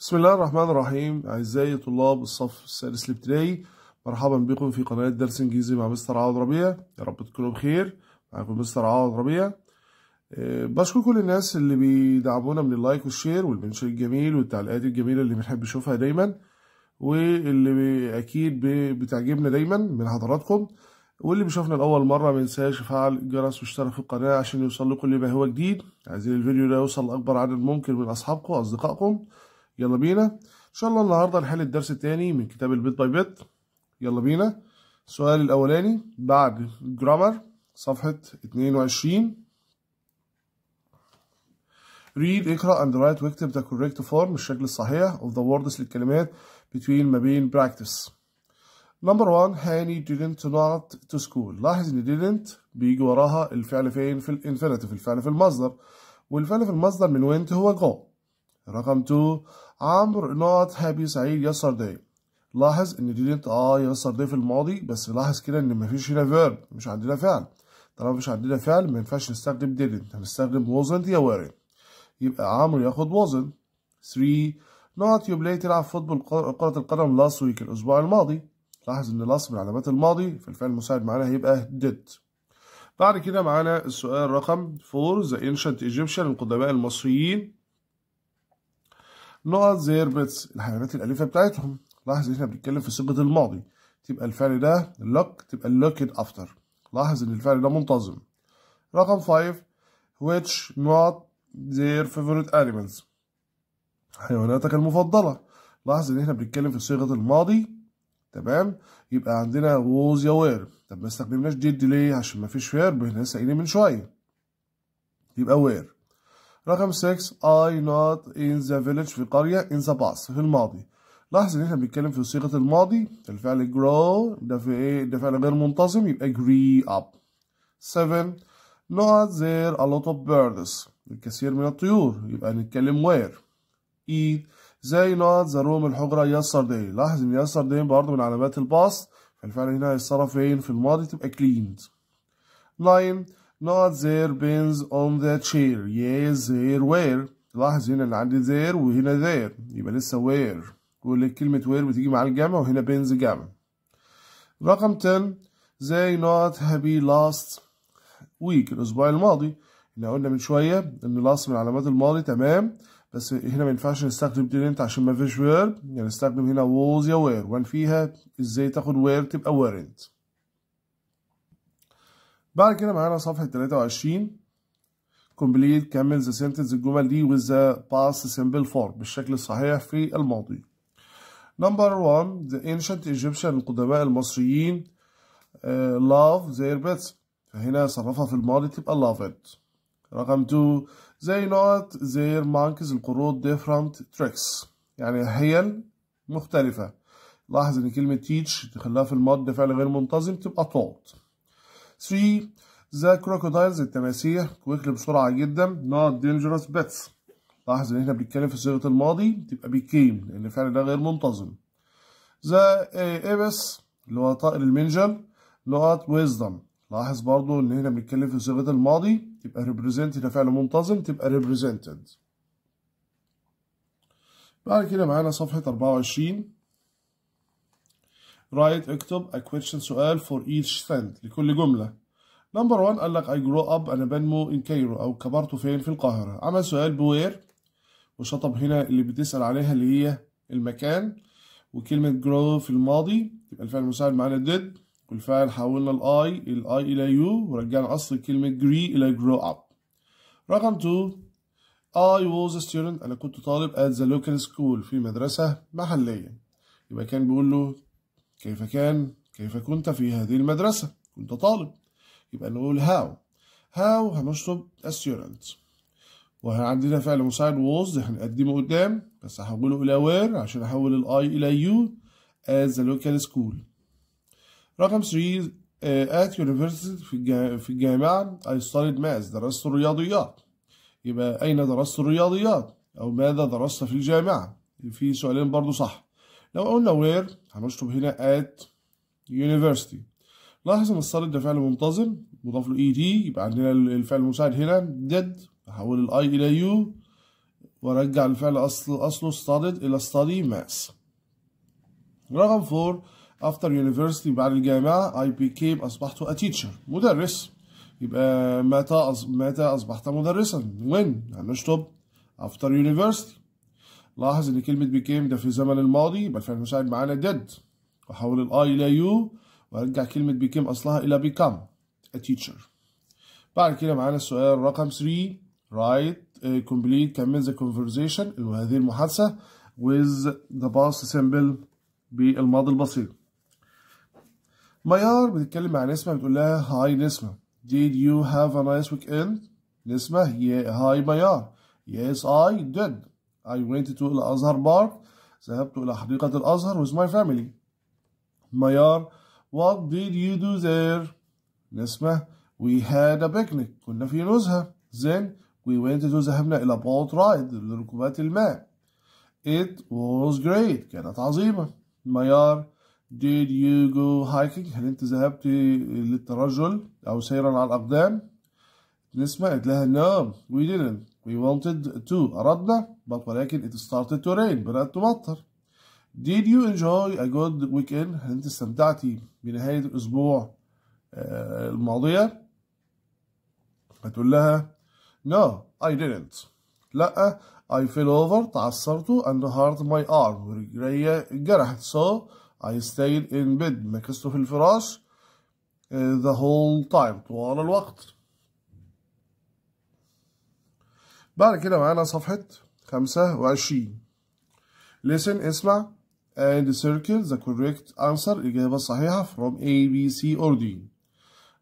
بسم الله الرحمن الرحيم أعزائي طلاب الصف السادس الابتدائي مرحبا بكم في قناة درس إنجليزي مع مستر عوض ربيع يا رب تكونوا بخير معكم مستر عوض ربيع آه، بشكر كل الناس اللي بيدعمونا من اللايك والشير والمنشن الجميل والتعليقات الجميلة اللي بنحب نشوفها دايما واللي أكيد بتعجبنا دايما من حضراتكم واللي بيشوفنا لأول مرة ينساش يفعل الجرس واشترك في القناة عشان يوصل له كل ما هو جديد عايزين الفيديو ده يوصل لأكبر عدد ممكن من أصحابكم وأصدقائكم يلا بينا ان شاء الله النهارده نحل الدرس الثاني من كتاب البيت باي بيت يلا بينا السؤال الاولاني بعد الجرامر صفحه 22 read اقرا and write واكتب the correct form الشكل الصحيح of the words للكلمات between ما بين practice نمبر 1 هاني didn't not to school لاحظ ان didn't بيجي وراها الفعل فين في الانفينيتيف الفعل في المصدر والفعل في المصدر من went هو go رقم 2 عمرو نوت هابي سعيد يسر داي لاحظ ان didn't آه، يسر داي في الماضي بس لاحظ كده ان مفيش هنا فيرب مش عندنا فعل طالما مفيش عندنا فعل ما ينفعش نستخدم didn't هنستخدم wasn't يا وارد يبقى عمرو ياخد wasn't 3 نوت يو بلاي تلعب فوتبول كرة القدم لاست ويك الأسبوع الماضي لاحظ ان لاست من علامات الماضي فالفعل المساعد معانا هيبقى did بعد كده معانا السؤال رقم 4 the ancient Egyptian القدماء المصريين نقط زيربتس الحيوانات الأليفة بتاعتهم لاحظ احنا بنتكلم في صيغة الماضي تبقى الفعل ده لوك تبقى لوكد افتر لاحظ ان الفعل ده منتظم رقم 5 which not their favorite animals حيواناتك المفضلة لاحظ ان احنا بنتكلم في صيغة الماضي تمام يبقى عندنا was يا وير طب ما استخدمناش did ليه عشان ما فيش verb احنا لسه قايلين من شوية يبقى وير رقم 6 I not in the village في قرية in the past في الماضي لاحظ ان احنا بنتكلم في صيغة الماضي الفعل grow ده في ايه ده فعل غير منتظم يبقى agree up 7 not there a lot of birds الكثير من الطيور يبقى نتكلم where eat زي not the room الحجرة yesterday لاحظ ان yesterday برضه من علامات الباست فالفعل هنا هيتصرف فين في الماضي تبقى cleaned 9 not there pins on the chair yes there were لاحظ هنا اللي عندي there وهنا there يبقى لسه where كل كلمة where بتيجي مع الجمع وهنا pins جمع رقم 10 they not happy last week الأسبوع الماضي احنا قلنا من شوية إن last من علامات الماضي تمام بس هنا ما ينفعش نستخدم didn't عشان ما فيش verb يعني نستخدم هنا was يا where وان فيها ازاي تاخد where تبقى weren't بعد كده معانا صفحة 23 كومبليت كمل ذا سنتنس الجمل دي with the past simple form بالشكل الصحيح في الماضي نمبر 1 the ancient Egyptian القدماء المصريين uh, love their pets فهنا صرفها في الماضي تبقى love it رقم 2 they not their monkeys القرود different tricks يعني هيل مختلفة لاحظ ان كلمة teach تخليها في الماضي فعل غير منتظم تبقى taught 3 ذا كروكودايلز التماسيح كويكلي بسرعه جدا نوت دينجرس بيتس لاحظ ان احنا بنتكلم في صيغه الماضي تبقى بيكيم لان الفعل ده غير منتظم ذا ايبس eh, اللي هو طائر المنجل لغات ويزدم لاحظ برضو ان احنا بنتكلم في صيغه الماضي تبقى ريبريزنت ده فعل منتظم تبقى ريبريزنتد بعد كده معانا صفحه 24 رايت اكتب a question سؤال for each sentence لكل جملة نمبر 1 قال لك I grow up أنا بنمو in Cairo أو كبرت فين في القاهرة عمل سؤال بوير وشطب هنا اللي بتسأل عليها اللي هي المكان وكلمة grow في الماضي يبقى الفعل المساعد معانا did والفعل حولنا I ال I إلى you ورجعنا أصل كلمة جري إلى grow up رقم 2 I was a student أنا كنت طالب at the local school في مدرسة محلية يبقى كان بيقول له كيف كان كيف كنت في هذه المدرسة كنت طالب يبقى نقول هاو هاو student وهنا عندنا فعل مساعد was هنقدمه قدام بس هحوله إلى where عشان أحول الأي إلى you as a local school رقم 3 uh, at university في الجامعة I studied math درست الرياضيات يبقى أين درست الرياضيات أو ماذا درست في الجامعة في سؤالين برضو صح لو قلنا where هنشطب هنا at university لاحظ ان الصاله ده فعل منتظم مضاف له ed يبقى عندنا الفعل المساعد هنا did احول الاي الى يو وارجع الفعل اصل اصله studied الى study mass رقم 4 after university بعد الجامعه I became اصبحت a teacher مدرس يبقى متى متى اصبحت مدرسا when هنشطب after university لاحظ ان كلمه became ده في الزمن الماضي يبقى الفعل المساعد معانا did واحول الاي الى يو وارجع كلمه became اصلها الى become a teacher بعد كده معانا السؤال رقم 3 write uh, complete كمل the conversation هذه المحادثه with the past simple بالماضي البسيط ميار بتتكلم مع نسمة بتقول لها هاي نسمة did you have a nice weekend نسمة هاي ميار yes I did I went to الأزهر park ذهبت إلى حديقة الأزهر with my family ميار what did you do there نسمة we had a picnic كنا في نزهة then we went to ذهبنا إلى boat ride لركوبات الماء it was great كانت عظيمة ميار did you go hiking هل أنت ذهبت للترجل أو سيرا على الأقدام نسمة قالت لها no we didn't We wanted to أردنا but ولكن it started to rain بدأت تمطر Did you enjoy a good weekend هل أنت استمتعتي بنهاية الأسبوع الماضية هتقول لها No I didn't لا I fell over تعثرت and hurt my arm رجلي اتجرحت so I stayed in bed مكثت في الفراش the whole time طوال الوقت بعد كده معانا صفحة 25 listen اسمع and circle the correct answer الإجابة الصحيحة from A, B, C or D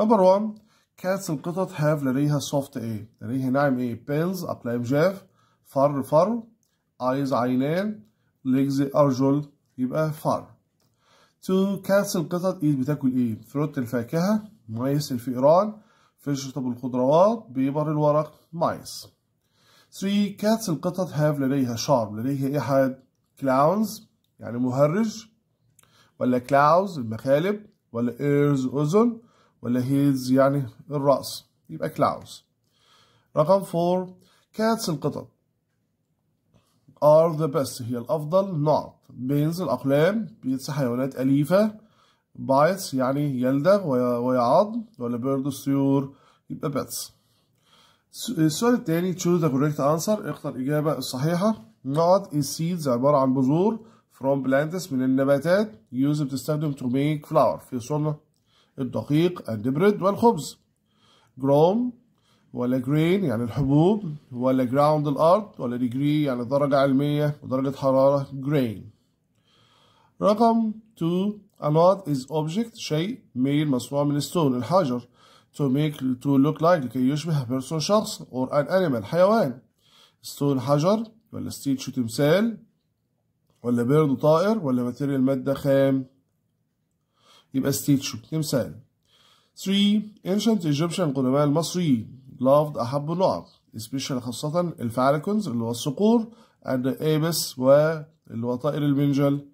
number one cats القطط have لديها soft A لديها ناعم A pins أقلام جاف فر فر eyes عينان legs أرجل يبقى فر two cats القطط إيد بتاكل إيه فروت الفاكهة mice الفئران طب الخضروات بيبر الورق مايس 3 cats القطط have لديها شعر لديها أحد إيه clowns يعني مهرج ولا clouds المخالب ولا ears أذن ولا heads يعني الرأس يبقى clouds رقم 4 cats القطط are the best هي الأفضل not بينز الأقلام بيتس حيوانات أليفة bites يعني يلدغ ويعض ولا bird السيور يبقى bats السؤال الثاني choose the correct answer اختر الإجابة الصحيحة not in seeds عبارة عن بذور from plants من النباتات used بتستخدم to make flour في صنع الدقيق and bread والخبز grown ولا grain يعني الحبوب ولا ground الأرض ولا degree يعني درجة علمية ودرجة حرارة grain رقم 2 a lot is object شيء ميل مصنوع من stone الحجر to make to look like لكي يشبه person شخص or an animal حيوان stone حجر ولا شو تمثال ولا bird طائر ولا material مادة خام يبقى شو تمثال 3 ancient Egyptian قدماء المصريين loved أحب اللعب especially خاصة الفالكونز اللي هو الصقور and apes واللي هو طائر المنجل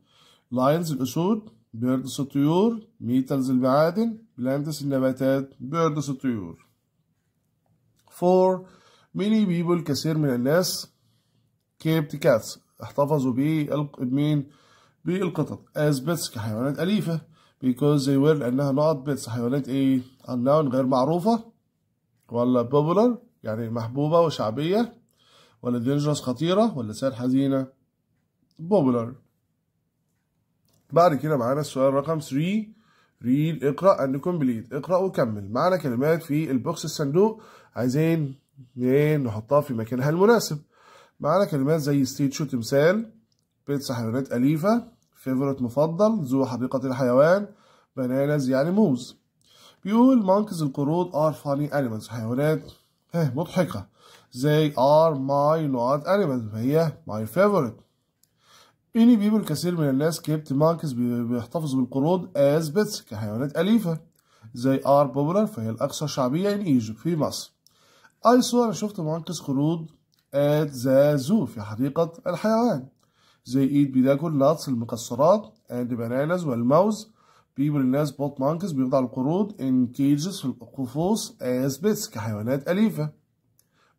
lions الأسود بيردس الطيور ميتالز المعادن بلانتس النباتات بيردس الطيور for many people كثير من الناس kept cats احتفظوا بمين بالقطط as pets كحيوانات أليفة because they were لأنها not pets حيوانات إيه unknown غير معروفة ولا popular يعني محبوبة وشعبية ولا dangerous خطيرة ولا سهل حزينة popular بعد كده معانا السؤال رقم 3 ريد اقرا اند كومبليت اقرا وكمل معانا كلمات في البوكس الصندوق عايزين نحطها في مكانها المناسب معانا كلمات زي شو تمثال بيتس حيوانات اليفه فيفورت مفضل زو حديقه الحيوان بنانز يعني موز بيقول مانكز القرود ار فاني انيمالز حيوانات مضحكه زي ار ماي نوت انيمالز فهي ماي فيفورت إني بيبو كثير من الناس كيبت مانكس بيحتفظ بالقرود از بيتس كحيوانات أليفة زي ار بوبولار فهي الأكثر شعبية ان ايجيبت في مصر أي أنا شفت مانكس قرود ات ذا زو في حديقة الحيوان زي ايد بيداكل ناتس المكسرات اند باناناز والموز بيبل الناس بوت مانكس بيخضع القرود ان كيجز في القفوص از بيتس كحيوانات أليفة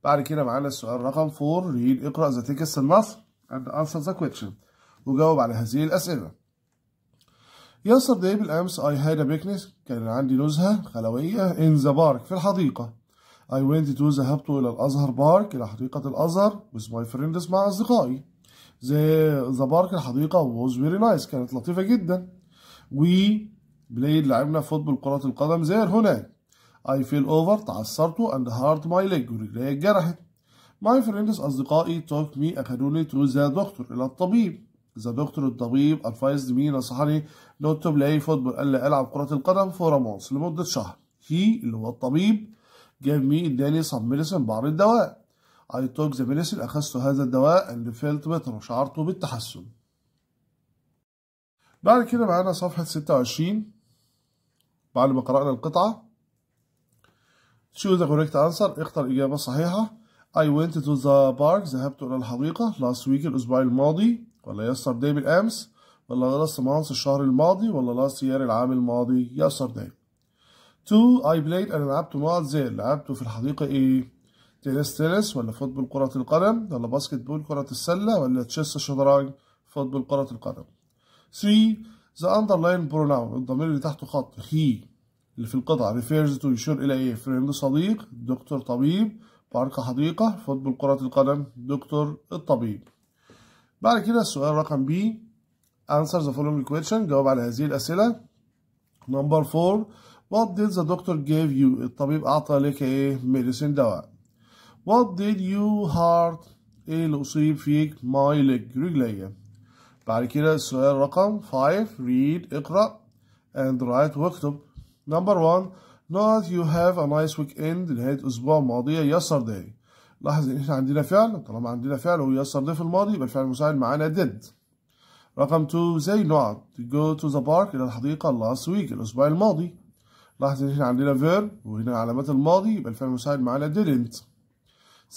بعد كده معانا السؤال رقم 4 ريد اقرأ ذا تكست المصري and answer the question وجاوب على هذه الأسئلة yesterday بالأمس I had a picnic كان عندي نزهة خلوية in the park في الحديقة I went to ذهبت إلى الأزهر بارك إلى حديقة الأزهر with my friends مع أصدقائي the, the park الحديقة was very nice كانت لطيفة جدا we played لعبنا فوتبول كرة القدم زير هناك I fell over تعثرت and hurt my leg ورجلي اتجرحت My friends أصدقائي took me أخذوني to the doctor إلى الطبيب ذا دكتور الطبيب advised me نصحني not to play football ألا ألعب كرة القدم فور a لمدة شهر he اللي هو الطبيب gave me اداني some medicine بعض الدواء I took the medicine أخذت هذا الدواء and felt better وشعرت بالتحسن بعد كده معانا صفحة 26 بعد ما قرأنا القطعة choose ذا correct answer اختر إجابة صحيحة I went to the park ذهبت إلى الحديقة last week الأسبوع الماضي ولا يسر داي بالامس ولا لاست مانس الشهر الماضي ولا لاست يير العام الماضي يسر داي تو اي بلايد انا لعبت مع زي لعبت في الحديقه ايه تنس تنس ولا فوتبول كره القدم ولا باسكت بول كره السله ولا تشيس شطرنج فوتبول كره القدم 3 ذا اندرلاين بروناون الضمير اللي تحته خط هي اللي في القطع ريفيرز تو يشير الى ايه فريند صديق دكتور طبيب بارك حديقه فوتبول كره القدم دكتور الطبيب بعد كده السؤال رقم B answer the following question جواب على هذه الأسئلة number 4 what did the doctor give you الطبيب أعطى لك إيه medicine دواء what did you hurt إيه اللي أصيب فيك my leg رجليا بعد كده السؤال رقم 5 read اقرأ and write واكتب number 1 not you have a nice weekend نهاية أسبوع ماضية yesterday لاحظ ان احنا عندنا فعل طالما عندنا فعل هو ده ضيف الماضي يبقى الفعل المساعد معانا did رقم 2 زي نقعد go to the park إلى الحديقة last week الأسبوع الماضي لاحظ ان احنا عندنا verb وهنا علامات الماضي يبقى الفعل المساعد معانا didn't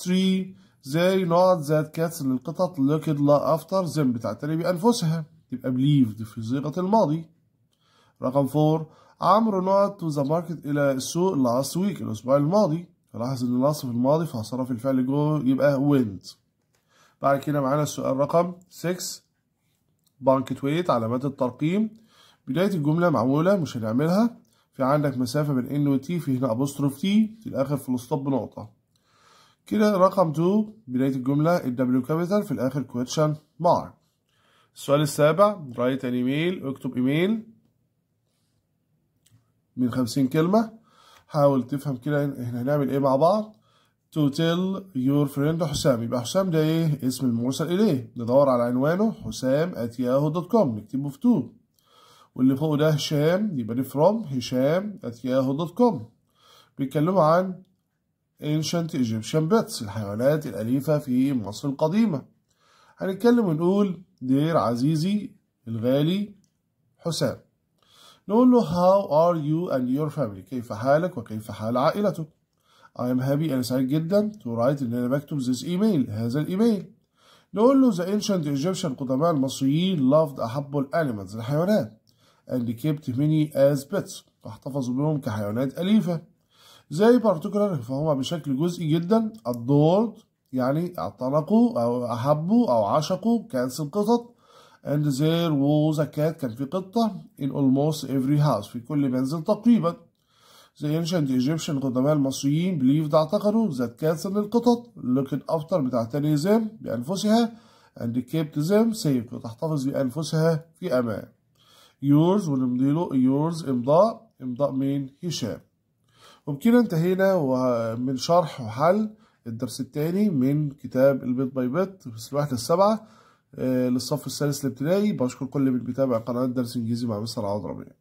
3 زي نقعد that cats للقطط looked after them بتعتني بأنفسها يبقى believed في صيغة الماضي رقم 4 عمرو نقعد to the market إلى السوق last week الأسبوع الماضي لاحظ ان الاصل في الماضي فهصرف في الفعل جو يبقى ويند بعد كده معانا السؤال رقم 6 ويت علامات الترقيم بداية الجملة معمولة مش هنعملها في عندك مسافة بين ان وتي في هنا ابوستروف تي في الاخر في الاسطب بنقطة كده رقم 2 بداية الجملة الدبليو كابيتال في الاخر كويتشن مارك السؤال السابع رايت ان ايميل اكتب ايميل من خمسين كلمة حاول تفهم كده احنا هنعمل ايه مع بعض to tell your friend حسام يبقى حسام ده ايه اسم الموصل اليه ندور على عنوانه حسام at yahoo.com نكتبه في تو واللي فوق ده هشام يبقى دي from هشام at yahoo.com بيتكلموا عن ancient Egyptian pets الحيوانات الأليفة في مصر القديمة هنتكلم ونقول دير عزيزي الغالي حسام نقول له how are you and your family كيف حالك وكيف حال عائلتك I am happy أنا سعيد جدا to write إن أنا بكتب this email هذا الإيميل نقول له the ancient Egyptian قدماء المصريين loved أحبوا الأنيمالز الحيوانات and kept many as pets فاحتفظوا بهم كحيوانات أليفة زي particular فهما بشكل جزئي جدا adored يعني اعتنقوا أو أحبوا أو عشقوا كأنس القطط and there was a cat كان في قطة in almost every house في كل منزل تقريبا the ancient Egyptian قدماء المصريين believed اعتقدوا that cats and القطط looking after بتعتني them بأنفسها and kept them safe وتحتفظ بأنفسها في أمان yours ونمضيله yours إمضاء إمضاء مين هشام وبكده انتهينا من شرح وحل الدرس الثاني من كتاب البيت باي بيت في الوحدة السابعة آه، للصف الثالث الابتدائي بشكر كل من بيتابع قناة درس إنجليزي مع مستر عوض ربيع